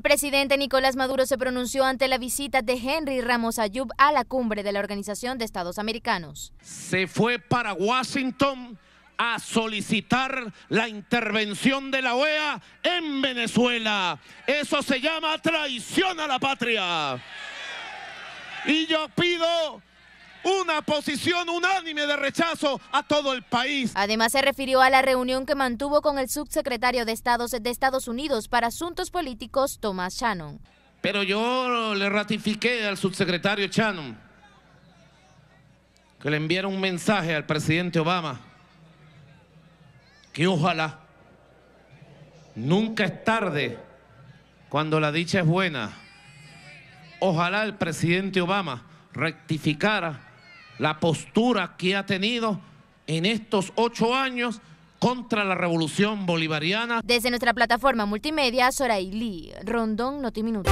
El presidente Nicolás Maduro se pronunció ante la visita de Henry Ramos Ayub a la cumbre de la Organización de Estados Americanos. Se fue para Washington a solicitar la intervención de la OEA en Venezuela. Eso se llama traición a la patria. Y yo pido posición unánime de rechazo a todo el país. Además, se refirió a la reunión que mantuvo con el subsecretario de Estados de Estados Unidos para Asuntos Políticos, Thomas Shannon. Pero yo le ratifiqué al subsecretario Shannon que le enviara un mensaje al presidente Obama que ojalá nunca es tarde cuando la dicha es buena. Ojalá el presidente Obama rectificara la postura que ha tenido en estos ocho años contra la revolución bolivariana. Desde nuestra plataforma multimedia, Soraili, Rondón Notiminuto.